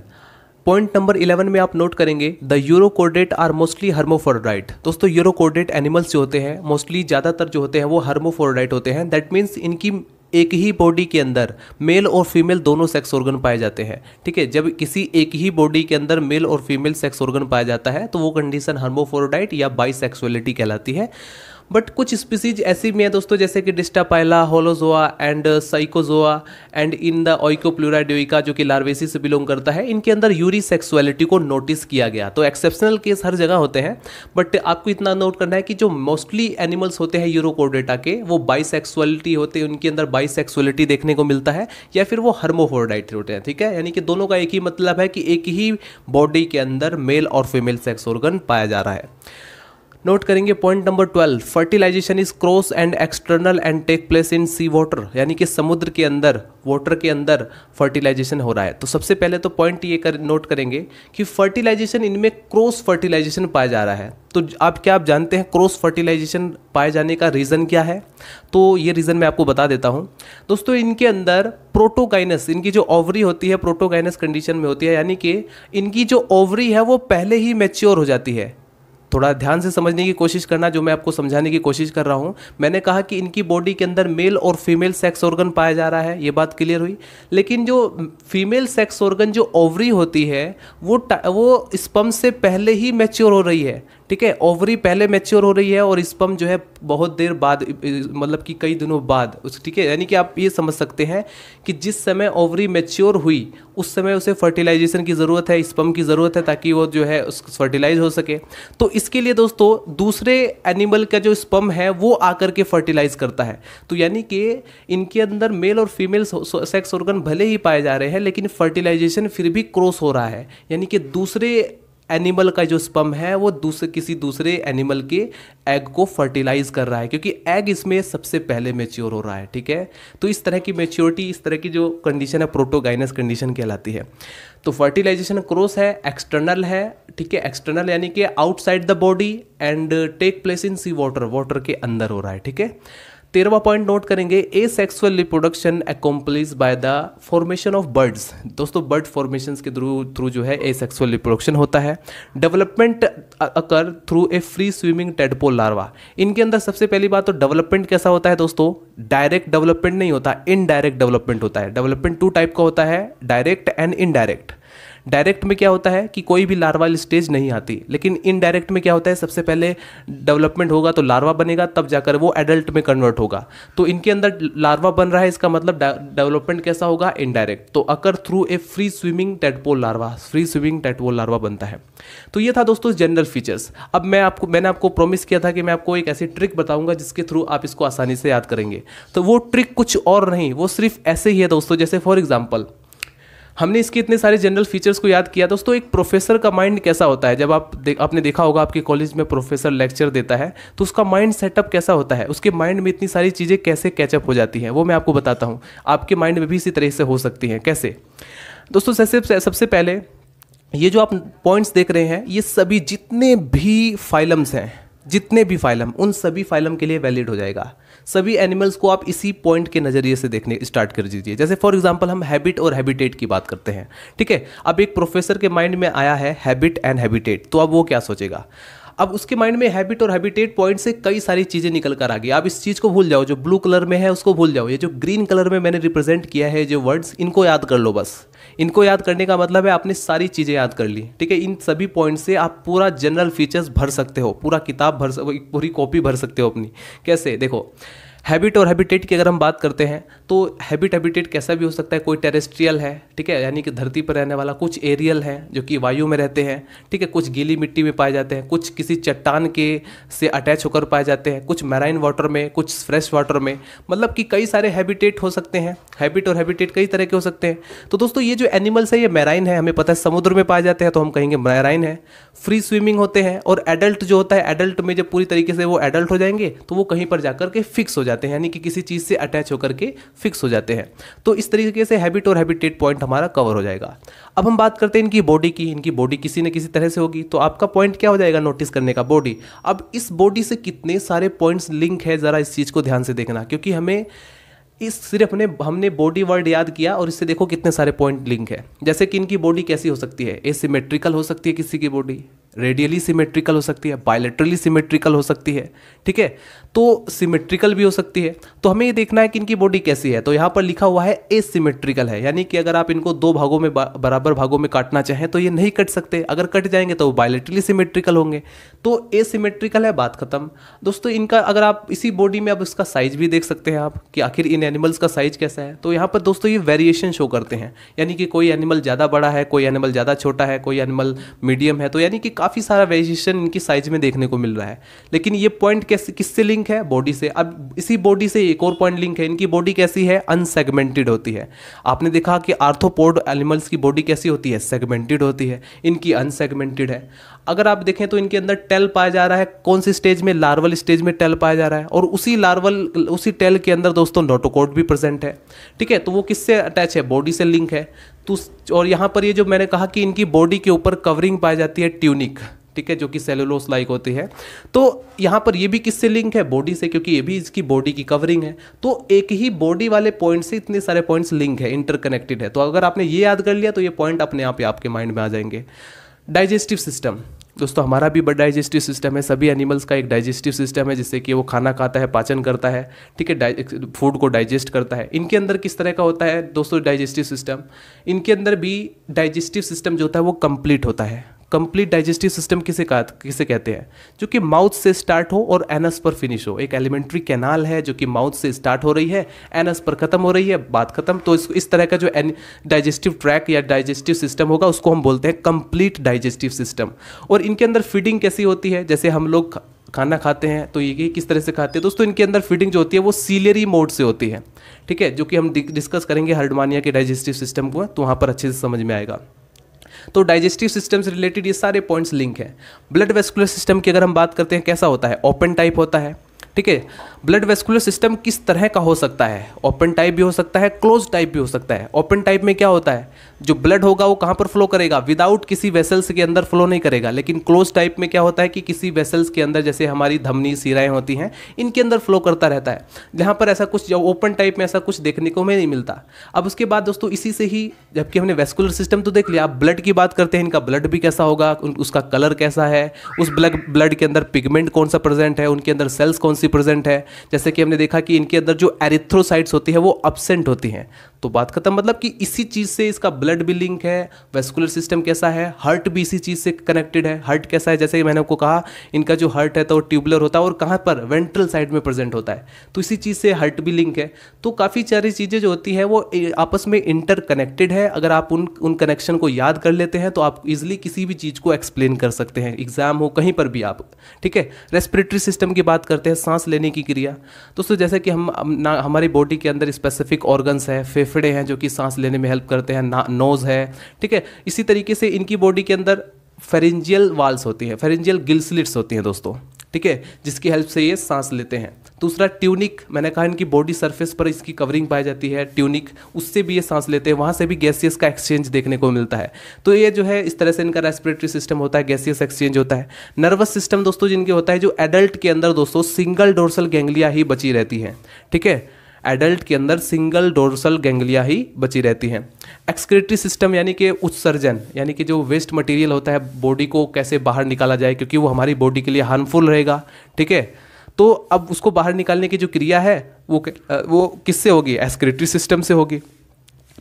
S1: point number eleven में आप नोट करेंगे the urochordate are mostly hermaphrodite दोस्तों यूरो कोडेट एनिमल्स जो होते हैं मोस्टली ज़्यादातर जो होते हैं वो हर्मोफोरडाइट होते हैं दैट मीन्स इनकी एक ही बॉडी के अंदर मेल और फीमेल दोनों सेक्स ऑर्गन पाए जाते हैं ठीक है जब किसी एक ही बॉडी के अंदर मेल और फीमेल सेक्स ऑर्गन पाया जाता है तो वो कंडीशन हर्मोफोरोडाइट या बाइसेक्सुअलिटी कहलाती है बट कुछ स्पीसीज ऐसी भी हैं दोस्तों जैसे कि Distaplia Holozoa and Sycozoa and in the Oikopleura dioica जो कि लार्वेसी से बिलोंग करता है इनके अंदर यूरी सेक्सुअलिटी को नोटिस किया गया तो एक्सेप्शनल केस हर जगह होते हैं बट आपको इतना नोट करना है कि जो मोस्टली एनिमल्स होते हैं यूरोकोडेटा के वो बाइसेक्सुअलिटी होते हैं उनके अंदर बाइसेक्सुअलिटी देखने को मिलता है या फिर वो हर्मोफोर्डाइट होते हैं ठीक है यानी कि दोनों का एक ही मतलब है कि एक ही बॉडी के अंदर मेल और फीमेल सेक्स ऑर्गन पाया जा रहा है नोट करेंगे point number twelve fertilization is cross and external and take place in sea water यानी कि समुद्र के अंदर वाटर के अंदर फर्टिलाइजेशन हो रहा है तो सबसे पहले तो पॉइंट ये कर नोट करेंगे कि फर्टिलाइजेशन इनमें क्रॉस फर्टिलाइजेशन पाया जा रहा है तो आप क्या आप जानते हैं क्रॉस फर्टिलाइजेशन पाए जाने का रीज़न क्या है तो ये रीज़न मैं आपको बता देता हूँ दोस्तों इनके अंदर प्रोटोगाइनस इनकी जो ओवरी होती है प्रोटोगाइनस कंडीशन में होती है यानी कि इनकी जो ओवरी है वो पहले ही मैच्योर हो जाती है थोड़ा ध्यान से समझने की कोशिश करना जो मैं आपको समझाने की कोशिश कर रहा हूँ मैंने कहा कि इनकी बॉडी के अंदर मेल और फीमेल सेक्स ऑर्गन पाया जा रहा है ये बात क्लियर हुई लेकिन जो फीमेल सेक्स ऑर्गन जो ओवरी होती है वो वो स्पम से पहले ही मैच्योर हो रही है ठीक है ओवरी पहले मैच्योर हो रही है और स्पम जो है बहुत देर बाद मतलब कि कई दिनों बाद उस ठीक है यानी कि आप ये समझ सकते हैं कि जिस समय ओवरी मैच्योर हुई उस समय उसे फर्टिलाइजेशन की ज़रूरत है स्पम की ज़रूरत है ताकि वो जो है उस फर्टिलाइज हो सके तो इसके लिए दोस्तों दूसरे एनिमल का जो स्पम है वो आकर के फर्टिलाइज करता है तो यानी कि इनके अंदर मेल और फीमेल सेक्स ऑर्गन भले ही पाए जा रहे हैं लेकिन फर्टिलाइजेशन फिर भी क्रॉस हो रहा है यानी कि दूसरे एनिमल का जो स्पम है वो दूसरे किसी दूसरे एनिमल के एग को फर्टिलाइज कर रहा है क्योंकि एग इसमें सबसे पहले मेच्योर हो रहा है ठीक है तो इस तरह की मेच्योरिटी इस तरह की जो कंडीशन है प्रोटोगाइनस कंडीशन कहलाती है तो फर्टिलाइजेशन क्रॉस है एक्सटर्नल है ठीक है एक्सटर्नल यानी कि outside the body and take place in sea water water के अंदर हो रहा है ठीक है तेरहवा पॉइंट नोट करेंगे asexual reproduction accomplish by the formation of buds दोस्तों बर्ड फॉर्मेशन के थ्रू थ्रू जो है ए सेक्सुअल रिप्रोडक्शन होता है development occur through a free swimming tadpole larva इनके अंदर सबसे पहली बात तो डेवलपमेंट कैसा होता है दोस्तों डायरेक्ट डेवलपमेंट नहीं होता इनडायरेक्ट डेवलपमेंट होता है डेवलपमेंट टू टाइप का होता है डायरेक्ट एंड इनडायरेक्ट डायरेक्ट में क्या होता है कि कोई भी लार्वा स्टेज नहीं आती लेकिन इनडायरेक्ट में क्या होता है सबसे पहले डेवलपमेंट होगा तो लार्वा बनेगा तब जाकर वो एडल्ट में कन्वर्ट होगा तो इनके अंदर लार्वा बन रहा है इसका मतलब डेवलपमेंट कैसा होगा इनडायरेक्ट तो occur through a free swimming tadpole larva free swimming tadpole larva बनता है तो ये था दोस्तों जनरल फीचर्स अब मैं आपको मैंने आपको प्रॉमिस किया था कि मैं आपको एक ऐसी ट्रिक बताऊंगा जिसके थ्रू आप इसको आसानी से याद करेंगे तो वो ट्रिक कुछ और नहीं वो सिर्फ ऐसे ही है दोस्तों जैसे फॉर एग्जाम्पल हमने इसके इतने सारे जनरल फीचर्स को याद किया दोस्तों एक प्रोफेसर का माइंड कैसा होता है जब आप दे, आपने देखा होगा आपके कॉलेज में प्रोफेसर लेक्चर देता है तो उसका माइंड सेटअप कैसा होता है उसके माइंड में इतनी सारी चीज़ें कैसे कैचअप हो जाती हैं वो मैं आपको बताता हूँ आपके माइंड में भी इसी तरह से हो सकती हैं कैसे दोस्तों सबसे सबसे पहले ये जो आप पॉइंट्स देख रहे हैं ये सभी जितने भी फाइलम्स हैं जितने भी फाइलम उन सभी फाइलम के लिए वैलिड हो जाएगा सभी एनिमल्स को आप इसी पॉइंट के नज़रिए से देखने स्टार्ट कर दीजिए जैसे फॉर एग्जाम्पल हम हैबिट और हैबिटेट की बात करते हैं ठीक है अब एक प्रोफेसर के माइंड में आया है हैबिट एंड हैबिटेट तो अब वो क्या सोचेगा अब उसके माइंड में हैबिट और हैबिटेट पॉइंट से कई सारी चीज़ें निकल कर आ गई आप इस चीज़ को भूल जाओ जो ब्लू कलर में है उसको भूल जाओ ये जो ग्रीन कलर में मैंने रिप्रेजेंट किया है जो वर्ड्स इनको याद कर लो बस इनको याद करने का मतलब है आपने सारी चीज़ें याद कर ली ठीक है इन सभी पॉइंट से आप पूरा जनरल फीचर्स भर सकते हो पूरा किताब भर पूरी कॉपी भर सकते हो अपनी कैसे देखो हैबिट और हैबिटेट की अगर हम बात करते हैं तो हैबिट हैबिटेट कैसा भी हो सकता है कोई टेरेस्ट्रियल है ठीक है यानी कि धरती पर रहने वाला कुछ एरियल है जो कि वायु में रहते हैं ठीक है कुछ गीली मिट्टी में पाए जाते हैं कुछ किसी चट्टान के से अटैच होकर पाए जाते हैं कुछ मैराइन वाटर में कुछ फ्रेश वाटर में मतलब कि कई सारे हैबिटेट हो सकते हैं हैबिट और हैबिटेट कई तरह के हो सकते हैं तो दोस्तों ये जो एनिमल्स है ये मैराइन है हमें पता है समुद्र में पाए जाते हैं तो हम कहेंगे मैराइन है फ्री स्विमिंग होते हैं और एडल्ट जो होता है एडल्ट में जब पूरी तरीके से वो एडल्ट हो जाएंगे तो वो कहीं पर जाकर के फिक्स हो जाते जाते हैं यानी कि किसी चीज़ से अटैच होकर के फिक्स हो जाते हैं तो इस तरीके से हैबिट और हैबिटेट पॉइंट हमारा कवर हो जाएगा अब हम बात करते हैं इनकी बॉडी की इनकी बॉडी किसी न किसी तरह से होगी तो आपका पॉइंट क्या हो जाएगा नोटिस करने का बॉडी अब इस बॉडी से कितने सारे पॉइंट्स लिंक है ज़रा इस चीज़ को ध्यान से देखना क्योंकि हमें इस सिर्फ ने हमने बॉडी वर्ड याद किया और इससे देखो कितने सारे पॉइंट लिंक है जैसे कि इनकी बॉडी कैसी हो सकती है एसिमेट्रिकल हो सकती है किसी की बॉडी रेडियली सिमेट्रिकल हो सकती है बायोलेट्रली सिमेट्रिकल हो सकती है ठीक है तो सिमेट्रिकल भी हो सकती है तो हमें ये देखना है कि इनकी बॉडी कैसी है तो यहाँ पर लिखा हुआ है ए सिमेट्रिकल है यानी कि अगर आप इनको दो भागों में बराबर भागों में काटना चाहें तो ये नहीं कट सकते अगर कट जाएंगे तो वो बायोलेट्रली सिमेट्रिकल होंगे तो ए सिमेट्रिकल है बात खत्म दोस्तों इनका अगर आप इसी बॉडी में अब इसका साइज भी देख सकते हैं आप कि आखिर इन एनिमल्स का साइज कैसा है तो यहाँ पर दोस्तों ये वेरिएशन शो करते हैं यानी कि कोई एनिमल ज़्यादा बड़ा है कोई एनिमल ज़्यादा छोटा है कोई एनिमल मीडियम है तो यानी कि काफ़ी सारा वेरिएशन इनकी साइज में देखने को मिल रहा है लेकिन ये पॉइंट कैसे किससे लिंक है बॉडी से अब इसी बॉडी से एक और पॉइंट लिंक है इनकी बॉडी कैसी है अनसेगमेंटेड होती है आपने देखा कि आर्थोपोर्ड एनिमल्स की बॉडी कैसी होती है सेगमेंटेड होती है इनकी अनसेगमेंटेड है अगर आप देखें तो इनके अंदर टेल पाया जा रहा है कौन सी स्टेज में लार्वल स्टेज में टेल पाया जा रहा है और उसी लार्वल उसी टेल के अंदर दोस्तों नोटोकोड भी प्रेजेंट है ठीक है तो वो किससे अटैच है बॉडी से लिंक है तो और यहाँ पर ये जो मैंने कहा कि इनकी बॉडी के ऊपर कवरिंग पाई जाती है ट्यूनिक ठीक है जो कि सेलुलोस लाइक होती है तो यहाँ पर ये भी किससे लिंक है बॉडी से क्योंकि ये भी इसकी बॉडी की कवरिंग है तो एक ही बॉडी वाले पॉइंट से इतने सारे पॉइंट्स लिंक है इंटरकनेक्टेड है तो अगर आपने ये याद कर लिया तो ये पॉइंट अपने आप ही आपके माइंड में आ जाएंगे डाइजेस्टिव सिस्टम दोस्तों हमारा भी बड़ा डाइजेस्टिव सिस्टम है सभी एनिमल्स का एक डाइजेस्टिव सिस्टम है जिससे कि वो खाना खाता है पाचन करता है ठीक है फूड को डाइजेस्ट करता है इनके अंदर किस तरह का होता है दोस्तों डाइजेस्टिव सिस्टम इनके अंदर भी डाइजेस्टिव सिस्टम जो होता है वो कंप्लीट होता है कंप्लीट डाइजेस्टिव सिस्टम किसे कहा किसे कहते हैं जो कि माउथ से स्टार्ट हो और एनस पर फिनिश हो एक एलिमेंट्री कैनाल है जो कि माउथ से स्टार्ट हो रही है एनस पर खत्म हो रही है बात खत्म तो इस, इस तरह का जो डाइजेस्टिव ट्रैक या डाइजेस्टिव सिस्टम होगा उसको हम बोलते हैं कंप्लीट डाइजेस्टिव सिस्टम और इनके अंदर फीडिंग कैसी होती है जैसे हम लोग खाना खाते हैं तो ये किस तरह से खाते हैं दोस्तों इनके अंदर फीडिंग जो होती है वो सीलेरी मोड से होती है ठीक है जो कि हम डिस्कस करेंगे हर्डमानिया के डाइजेस्टिव सिस्टम को तो वहाँ पर अच्छे से समझ में आएगा तो डाइजेस्टिव सिस्टम से रिलेटेड ये सारे पॉइंट्स लिंक हैं ब्लड वेस्कुलर सिस्टम की अगर हम बात करते हैं कैसा होता है ओपन टाइप होता है ठीक है ब्लड वेस्कुलर सिस्टम किस तरह का हो सकता है ओपन टाइप भी हो सकता है क्लोज टाइप भी हो सकता है ओपन टाइप में क्या होता है जो ब्लड होगा वो कहाँ पर फ्लो करेगा विदाउट किसी वेसल्स के अंदर फ्लो नहीं करेगा लेकिन क्लोज टाइप में क्या होता है कि किसी वेसल्स के अंदर जैसे हमारी धमनी सिराएँ होती हैं इनके अंदर फ्लो करता रहता है जहाँ पर ऐसा कुछ ओपन टाइप में ऐसा कुछ देखने को हमें नहीं मिलता अब उसके बाद दोस्तों इसी से ही जबकि हमने वेस्कुलर सिस्टम तो देख लिया आप ब्लड की बात करते हैं इनका ब्लड भी कैसा होगा उसका कलर कैसा है उस ब्लड ब्लड के अंदर पिगमेंट कौन सा प्रेजेंट है उनके अंदर सेल्स कौन सी प्रेजेंट है जैसे कि हमने देखा कि इनके अंदर जो एरिथ्रोसाइट्स होती है वो अबसेंट होती हैं तो बात खत्म मतलब कि इसी चीज़ से इसका ब्लड ब्लड भी लिंक है वेस्कुलर सिस्टम कैसा है हर्ट भी इसी चीज़ से कनेक्टेड है हर्ट कैसा है जैसे कि मैंने आपको कहा इनका जो हर्ट है तो ट्यूबुलर होता है और कहाँ पर वेंट्रल साइड में प्रेजेंट होता है तो इसी चीज़ से हर्ट भी लिंक है तो काफ़ी सारी चीज़ें जो होती है वो आपस में इंटर कनेक्टेड है अगर आप उन उन कनेक्शन को याद कर लेते हैं तो आप इजिली किसी भी चीज़ को एक्सप्लेन कर सकते हैं एग्जाम हो कहीं पर भी आप ठीक है रेस्पिरेटरी सिस्टम की बात करते हैं सांस लेने की क्रिया दोस्तों जैसे कि हम ना हमारी बॉडी के अंदर स्पेसिफिक ऑर्गन्स हैं फेफड़े हैं जो कि सांस लेने में हेल्प करते हैं ना नोज़ है ठीक है इसी तरीके से इनकी बॉडी के अंदर फेरेंजियल वाल्स होती हैं फेरेंजियल गिल्सलिट्स होती हैं दोस्तों ठीक है जिसकी हेल्प से ये सांस लेते हैं दूसरा ट्यूनिक मैंने कहा इनकी बॉडी सरफेस पर इसकी कवरिंग पाई जाती है ट्यूनिक उससे भी ये सांस लेते हैं वहाँ से भी गैसियस का एक्सचेंज देखने को मिलता है तो ये जो है इस तरह से इनका रेस्पिरेटरी सिस्टम होता है गैसियस एक्सचेंज होता है नर्वस सिस्टम दोस्तों जिनके होता है जो एडल्ट के अंदर दोस्तों सिंगल डोर्सल गैंग्लिया ही बची रहती है ठीक है एडल्ट के अंदर सिंगल डोरसल गैंग्लिया ही बची रहती हैं एक्सक्रेटरी सिस्टम यानी कि उत्सर्जन यानी कि जो वेस्ट मटेरियल होता है बॉडी को कैसे बाहर निकाला जाए क्योंकि वो हमारी बॉडी के लिए हार्मफुल रहेगा ठीक है तो अब उसको बाहर निकालने की जो क्रिया है वो वो किससे होगी एक्सक्रेटरी सिस्टम से होगी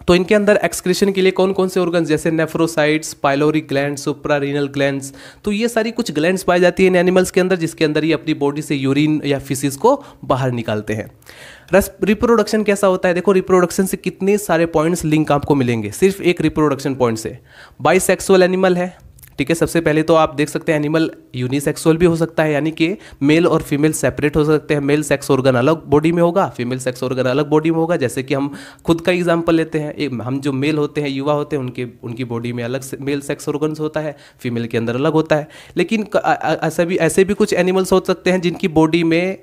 S1: तो इनके अंदर एक्सक्रेशन के लिए कौन कौन से ऑर्गन जैसे nephrocytes pyloric gland suprarenal gland तो ये सारी कुछ ग्लैंड्स पाई जाती है इन एनिमल्स के अंदर जिसके अंदर ये अपनी बॉडी से यूरिन या फिसिस को बाहर निकालते हैं रस रिप्रोडक्शन कैसा होता है देखो रिप्रोडक्शन से कितने सारे पॉइंट्स लिंक आपको मिलेंगे सिर्फ एक रिप्रोडक्शन पॉइंट से बाइसेक्सुअल एनिमल है ठीक है सबसे पहले तो आप देख सकते हैं एनिमल यूनिसेक्सुअल भी हो सकता है यानी कि मेल और फीमेल सेपरेट हो सकते हैं मेल सेक्स ऑर्गन अलग बॉडी में होगा फीमेल सेक्स ऑर्गन अलग बॉडी में होगा जैसे कि हम खुद का एग्जाम्पल लेते हैं हम जो मेल होते हैं युवा होते हैं उनके उनकी बॉडी में अलग से, मेल सेक्स ऑर्गन होता है फीमेल के अंदर अलग होता है लेकिन ऐसे भी ऐसे भी कुछ एनिमल्स हो सकते हैं जिनकी बॉडी में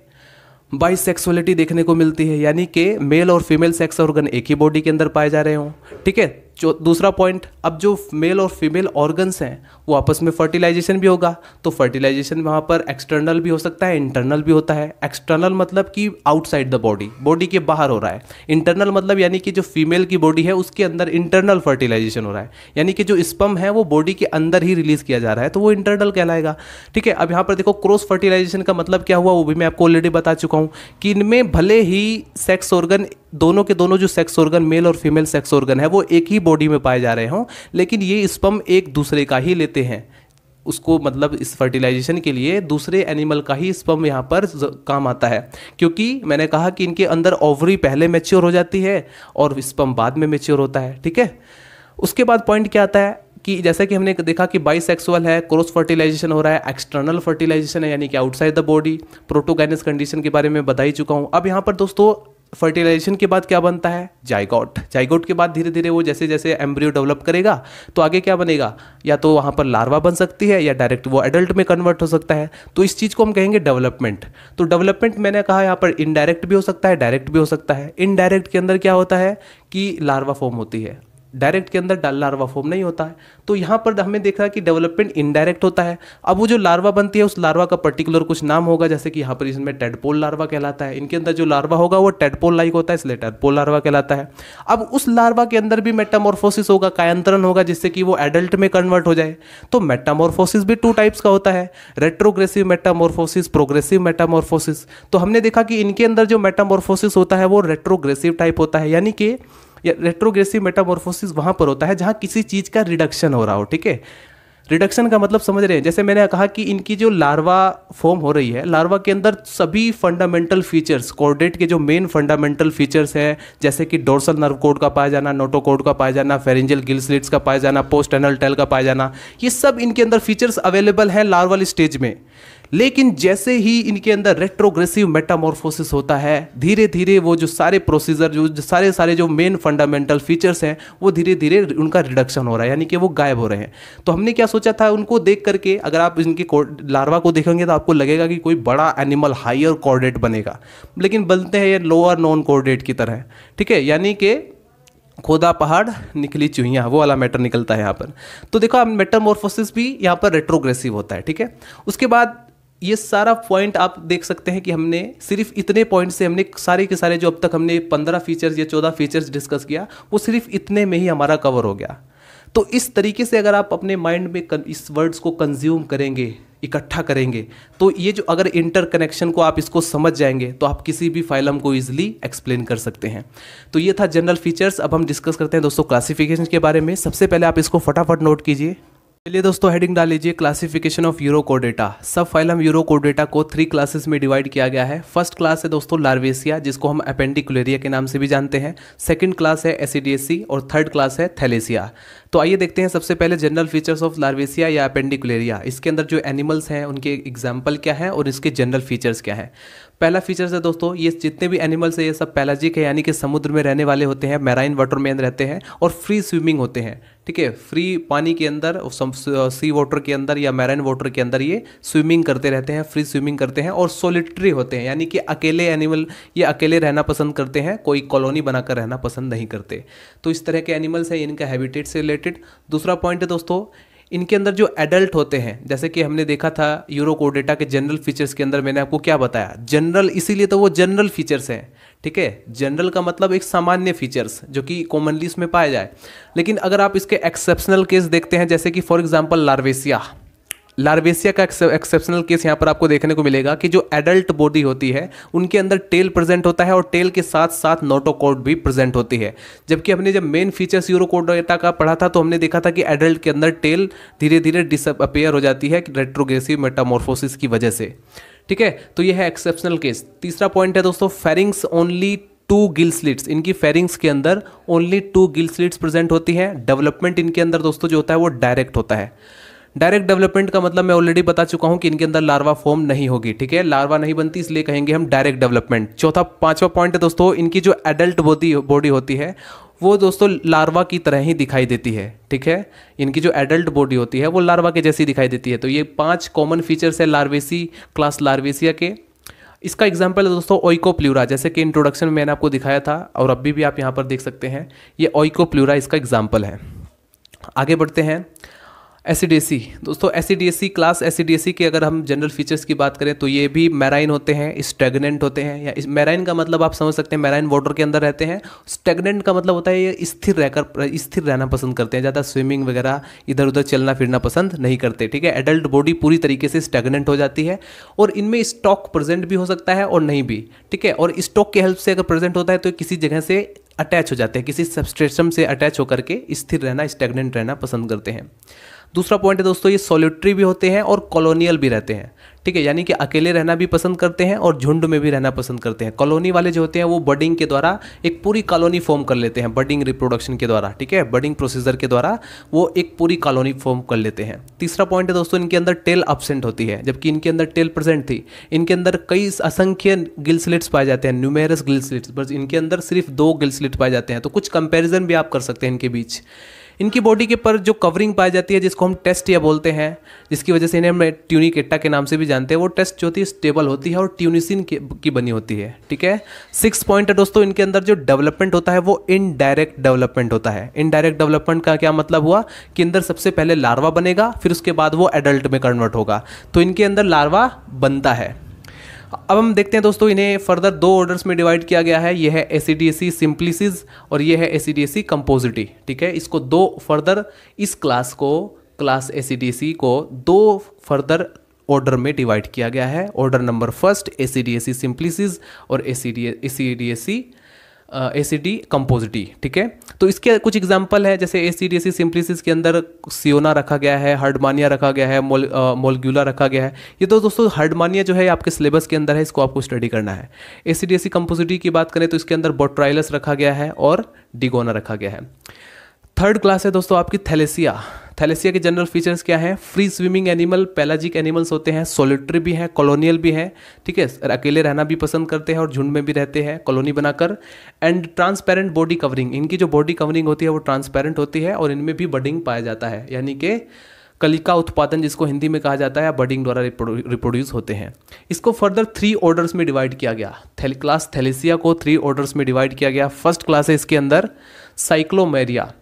S1: बाइसेक्सुअलिटी देखने को मिलती है यानी कि मेल और फीमेल सेक्स ऑर्गन एक ही बॉडी के अंदर पाए जा रहे हों ठीक है जो दूसरा पॉइंट अब जो मेल और फीमेल ऑर्गन्स हैं वो आपस में फर्टिलाइजेशन भी होगा तो फर्टिलाइजेशन वहाँ पर एक्सटर्नल भी हो सकता है इंटरनल भी होता है एक्सटर्नल मतलब कि आउटसाइड द बॉडी बॉडी के बाहर हो रहा है इंटरनल मतलब यानी कि जो फीमेल की बॉडी है उसके अंदर इंटरनल फर्टिलाइजेशन हो रहा है यानी कि जो स्पम है वो बॉडी के अंदर ही रिलीज़ किया जा रहा है तो वो इंटरनल कहलाएगा ठीक है अब यहाँ पर देखो क्रॉस फर्टिलाइजेशन का मतलब क्या हुआ वो भी मैं आपको ऑलरेडी बता चुका हूँ कि इनमें भले ही सेक्स ऑर्गन दोनों के दोनों जो सेक्स ऑर्गन मेल और फीमेल सेक्स ऑर्गन है वो एक ही बॉडी में पाए जा रहे हों लेकिन ये स्पम एक दूसरे का ही लेते हैं उसको मतलब इस फर्टिलाइजेशन के लिए दूसरे एनिमल का ही स्पम यहाँ पर काम आता है क्योंकि मैंने कहा कि इनके अंदर ओवरी पहले मेच्योर हो जाती है और स्पम बाद में मेच्योर होता है ठीक है उसके बाद पॉइंट क्या आता है कि जैसे कि हमने देखा कि बाइसेक्सुअल है क्रॉस फर्टिलाइजेशन हो रहा है एक्सटर्नल फर्टिलाइजेशन है यानी कि outside the body protogynous condition के बारे में बता ही चुका हूँ अब यहाँ पर दोस्तों फर्टिलाइजेशन के बाद क्या बनता है जाइगोट जाइगोट के बाद धीरे धीरे वो जैसे जैसे एम्ब्रियो डेवलप करेगा तो आगे क्या बनेगा या तो वहाँ पर लार्वा बन सकती है या डायरेक्ट वो एडल्ट में कन्वर्ट हो सकता है तो इस चीज़ को हम कहेंगे डेवलपमेंट तो डेवलपमेंट मैंने कहा यहाँ पर इनडायरेक्ट भी हो सकता है डायरेक्ट भी हो सकता है इनडायरेक्ट के अंदर क्या होता है कि लार्वा फॉर्म होती है डायरेक्ट के अंदर लार्वा फॉर्म नहीं होता है तो यहाँ पर हमने देखा कि डेवलपमेंट इनडायरेक्ट होता है अब वो जो लार्वा बनती है उस लार्वा का पर्टिकुलर कुछ नाम होगा जैसे कि यहाँ पर इसमें टेडपोल लार्वा कहलाता है इनके अंदर जो लार्वा होगा वो टेडपोल लाइक होता है इसलिए टेडपोल लार्वा कहलाता है अब उस लार्वा के अंदर भी मेटामोरफोसिस होगा कायंतरण होगा जिससे कि वो एडल्ट में कन्वर्ट हो जाए तो मेटामोरफोसिस भी टू टाइप्स का होता है रेट्रोग्रेसिव मेटामोरफोसिस प्रोग्रेसिव मेटामोरफोसिस तो हमने देखा कि इनके अंदर जो मेटामोरफोसिस होता है वो रेट्रोग्रेसिव टाइप होता है यानी कि या रेट्रोग्रेसिव मेटामोरफोसिस वहां पर होता है जहां किसी चीज़ का रिडक्शन हो रहा हो ठीक है रिडक्शन का मतलब समझ रहे हैं जैसे मैंने कहा कि इनकी जो लार्वा फॉर्म हो रही है लार्वा के अंदर सभी फंडामेंटल फीचर्स कॉर्डेट के जो मेन फंडामेंटल फीचर्स हैं जैसे कि डोर्सल नर्व कोड का पाया जाना नोटो कोड का पाया जाना फेरेंजल गिल्सलिट्स का पाया जाना पोस्ट एनल टेल का पाया जाना ये सब इनके अंदर फीचर्स अवेलेबल हैं लार्वल स्टेज में लेकिन जैसे ही इनके अंदर रेट्रोग्रेसिव मेटामॉर्फोसिस होता है धीरे धीरे वो जो सारे प्रोसीजर जो सारे सारे जो मेन फंडामेंटल फीचर्स हैं वो धीरे धीरे उनका रिडक्शन हो रहा है यानी कि वो गायब हो रहे हैं तो हमने क्या सोचा था उनको देख करके अगर आप इनके लार्वा को देखेंगे तो आपको लगेगा कि कोई बड़ा एनिमल हायर कॉर्डेट बनेगा लेकिन बनते हैं ये लोअर नॉन कॉर्डेट की तरह ठीक है यानी कि खोदा पहाड़ निकली चूहियाँ वो वाला मैटर निकलता है यहाँ पर तो देखो आप मेटामॉर्फोसिस भी यहाँ पर रेट्रोग्रेसिव होता है ठीक है उसके बाद ये सारा पॉइंट आप देख सकते हैं कि हमने सिर्फ इतने पॉइंट से हमने सारे के सारे जो अब तक हमने पंद्रह फीचर्स या चौदह फीचर्स डिस्कस किया वो सिर्फ इतने में ही हमारा कवर हो गया तो इस तरीके से अगर आप अपने माइंड में इस वर्ड्स को कंज्यूम करेंगे इकट्ठा करेंगे तो ये जो अगर इंटर कनेक्शन को आप इसको समझ जाएंगे तो आप किसी भी फाइलम को ईजिली एक्सप्लेन कर सकते हैं तो ये था जनरल फीचर्स अब हम डिस्कस करते हैं दोस्तों क्लासिफिकेशन के बारे में सबसे पहले आप इसको फटाफट नोट कीजिए चलिए दोस्तों हेडिंग डाल लीजिए classification of Urochordata subphylum हम यूरो को डेटा को थ्री क्लासेस में डिवाइड किया गया है फर्स्ट क्लास है दोस्तों लार्वेसिया जिसको हम अपेंडिकुलेरिया के नाम से भी जानते हैं सेकंड क्लास है एसिडिएसी और थर्ड क्लास है थैलेसिया तो आइए देखते हैं सबसे पहले जनरल फीचर्स ऑफ लार्वेसिया या अपेंडिकुलेरिया इसके अंदर जो एनिमल्स हैं उनके एग्जाम्पल क्या है और इसके जनरल फीचर्स क्या है पहला फीचर है दोस्तों ये जितने भी एनिमल्स है ये सब पैलाजिक है यानी कि समुद्र में रहने वाले होते हैं मैराइन वाटर में रहते हैं और फ्री स्विमिंग होते हैं ठीक है फ्री पानी के अंदर सी वाटर के अंदर या मैराइन वाटर के अंदर ये स्विमिंग करते रहते हैं फ्री स्विमिंग करते हैं और सोलिट्री होते हैं यानी कि अकेले एनिमल ये अकेले रहना पसंद करते हैं कोई कॉलोनी बनाकर रहना पसंद नहीं करते तो इस तरह के एनिमल्स हैं इनका हैबिटेट से रिलेटेड दूसरा पॉइंट है दोस्तों इनके अंदर जो एडल्ट होते हैं जैसे कि हमने देखा था यूरो कोडेटा के जनरल फीचर्स के अंदर मैंने आपको क्या बताया जनरल इसीलिए तो वो जनरल फीचर्स हैं ठीक है जनरल का मतलब एक सामान्य फीचर्स जो कि कॉमनली इसमें पाया जाए लेकिन अगर आप इसके एक्सेप्शनल केस देखते हैं जैसे कि फॉर एग्जाम्पल लार्वेसिया लार्वेसिया का एक्सेप्शनल केस यहाँ पर आपको देखने को मिलेगा कि जो एडल्ट बॉडी होती है उनके अंदर टेल प्रेजेंट होता है और टेल के साथ साथ नोटोकोड भी प्रेजेंट होती है जबकि हमने जब मेन फीचर्स यूरोकोडोटा का पढ़ा था तो हमने देखा था कि एडल्ट के अंदर टेल धीरे धीरे डिसअपेयर हो जाती है रेट्रोग्रेसिव मेटामोर्फोसिस की वजह से ठीक है तो यह है एक्सेप्शनल केस तीसरा पॉइंट है दोस्तों pharynx only two gill slits इनकी फेरिंग्स के अंदर only two gill slits present होती है डेवलपमेंट इनके अंदर दोस्तों जो होता है वो डायरेक्ट होता है डायरेक्ट डेवलपमेंट का मतलब मैं ऑलरेडी बता चुका हूं कि इनके अंदर लार्वा फॉर्म नहीं होगी ठीक है लार्वा नहीं बनती इसलिए कहेंगे हम डायरेक्ट डेवलपमेंट चौथा पांचवा पॉइंट है दोस्तों इनकी जो एडल्ट बॉडी बॉडी होती है वो दोस्तों लार्वा की तरह ही दिखाई देती है ठीक है इनकी जो एडल्ट बॉडी होती है वो लार्वा के जैसी दिखाई देती है तो ये पांच कॉमन फीचर्स है लार्वेसी क्लास लार्वेसिया के इसका एग्जाम्पल है दोस्तों ओइको प्लूरा जैसे कि इंट्रोडक्शन में मैंने आपको दिखाया था और अभी भी आप यहाँ पर देख सकते हैं ये ओइको प्लूरा इसका एग्जाम्पल है आगे बढ़ते हैं एसिडेसी दोस्तों एसिडेसी क्लास एसिडेसी के अगर हम जनरल फीचर्स की बात करें तो ये भी मैराइन होते हैं स्टेगनेंट होते हैं या मैराइन का मतलब आप समझ सकते हैं मैराइन वाटर के अंदर रहते हैं स्टेगनेंट का मतलब होता है ये स्थिर रहकर स्थिर रहना पसंद करते हैं ज़्यादा स्विमिंग वगैरह इधर उधर चलना फिरना पसंद नहीं करते ठीक है एडल्ट बॉडी पूरी तरीके से स्टेगनेंट हो जाती है और इनमें स्टॉक प्रेजेंट भी हो सकता है और नहीं भी ठीक है और स्टॉक के हेल्प से अगर प्रेजेंट होता है तो किसी जगह से अटैच हो जाते हैं किसी सबस्ट्रेशम से अटैच होकर के स्थिर रहना स्टेगनेंट रहना पसंद करते हैं दूसरा पॉइंट है दोस्तों ये सोलिट्री भी होते हैं और कॉलोनियल भी रहते हैं ठीक है यानी कि अकेले रहना भी पसंद करते हैं और झुंड में भी रहना पसंद करते हैं कॉलोनी वाले जो होते हैं वो बर्डिंग के द्वारा एक पूरी कॉलोनी फॉर्म कर लेते हैं बर्डिंग रिप्रोडक्शन के द्वारा ठीक है बर्डिंग प्रोसीजर के द्वारा वो एक पूरी कॉलोनी फॉर्म कर लेते हैं तीसरा पॉइंट है दोस्तों इनके अंदर टेल अपसेंट होती है जबकि इनके अंदर टेल प्रेजेंट थी इनके अंदर कई असंख्य गिल स्लिट्स पाए जाते हैं न्यूमेरस गिल स्लिट्स बस इनके अंदर सिर्फ दो गिल स्लिट पाए जाते हैं तो कुछ कंपेरिजन भी आप कर सकते हैं इनके बीच इनकी बॉडी के पर जो कवरिंग पाई जाती है जिसको हम टेस्ट या बोलते हैं जिसकी वजह से इन्हें हम ट्यूनिकेटा के नाम से भी जानते हैं वो टेस्ट जो होती है स्टेबल होती है और ट्यूनिसिन की बनी होती है ठीक है सिक्स पॉइंट है दोस्तों इनके अंदर जो डेवलपमेंट होता है वो इनडायरेक्ट डेवलपमेंट होता है इनडायरेक्ट डेवलपमेंट का क्या मतलब हुआ कि अंदर सबसे पहले लार्वा बनेगा फिर उसके बाद वो एडल्ट में कन्वर्ट होगा तो इनके अंदर लार्वा बनता है अब हम देखते हैं दोस्तों इन्हें फर्दर दो ऑर्डर्स में डिवाइड किया गया है यह है A C D S C simplices और यह है A C D S C compositae ठीक है इसको दो फर्दर इस क्लास को क्लास ए सी डी सी को दो फर्दर ऑर्डर में डिवाइड किया गया है order number first A C D S C simplices और A A C C D D S C A C D compositae ठीक है तो इसके कुछ एग्जाम्पल है जैसे ए सी डी सी सिम्प्लिसिस के अंदर सियोना रखा गया है हर्डमानिया रखा गया है मोलग्यूला रखा गया है ये तो दोस्तों हर्डमानिया जो है आपके सिलेबस के अंदर है इसको आपको स्टडी करना है A C D C Compositae की बात करें तो इसके अंदर बोट्राइलस रखा गया है और डिगोना रखा गया है थर्ड क्लास है दोस्तों आपकी थैलेसिया थैलेसिया के जनरल फीचर्स क्या हैं free swimming animal pelagic animals होते हैं सोलिटरी भी हैं कॉलोनियल भी हैं ठीक है अकेले रहना भी पसंद करते हैं और झुंड में भी रहते हैं कॉलोनी बनाकर एंड ट्रांसपेरेंट बॉडी कवरिंग इनकी जो बॉडी कवरिंग होती है वो ट्रांसपेरेंट होती है और इनमें भी बडिंग पाया जाता है यानी कि कलिका उत्पादन जिसको हिंदी में कहा जाता है या बडिंग द्वारा रिप्रोड्यूस होते हैं इसको फर्दर थ्री ऑर्डर्स में डिवाइड किया गया थेल क्लास थैलेसिया को थ्री ऑर्डर्स में डिवाइड किया गया फर्स्ट क्लास है इसके अंदर साइक्लोमेरिया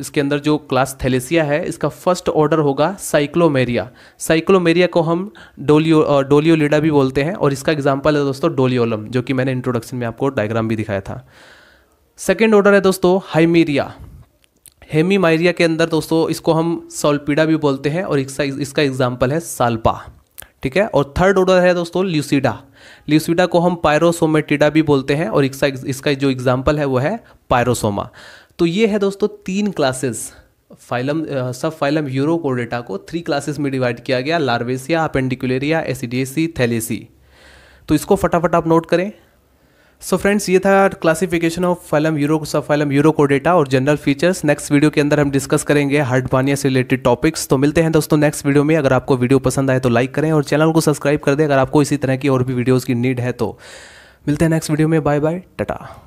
S1: इसके अंदर जो क्लास थैलेसिया है इसका फर्स्ट ऑर्डर होगा साइक्लोमेरिया साइक्लोमेरिया को हम डोलियो डोलियोलिडा भी बोलते हैं और इसका एग्जाम्पल है दोस्तों डोलियोलम जो कि मैंने इंट्रोडक्शन में आपको डायग्राम भी दिखाया था सेकेंड ऑर्डर है दोस्तों हाइमेरिया हेमी के अंदर दोस्तों इसको हम सोलपीडा भी बोलते हैं और इसका इसका एग्जाम्पल है साल्पा ठीक है और थर्ड ऑर्डर है दोस्तों ल्यूसीडा ल्यूसीडा को हम पायरोसोमेटिडा भी बोलते हैं और इसका इसका जो एग्जाम्पल है वो है पायरोसोमा तो ये है दोस्तों तीन classes phylum sub phylum Urochordata को थ्री क्लासेस में डिवाइड किया गया लार्वेसिया अपेंडिकुलेरिया एसिडेसी थैलेसी तो इसको फटाफट आप नोट करें सो so फ्रेंड्स ये था classification of phylum uro sub phylum Urochordata और जनरल फीचर्स नेक्स्ट वीडियो के अंदर हम डिस्कस करेंगे हार्ट पानिया से रिलेटेड टॉपिक्स तो मिलते हैं दोस्तों नेक्स्ट वीडियो में अगर आपको वीडियो पसंद आए तो लाइक करें और चैनल को सब्सक्राइब कर दें अगर आपको इसी तरह की और भी वीडियोज़ की नीड है तो मिलते हैं नेक्स्ट वीडियो में बाय बाय टाटा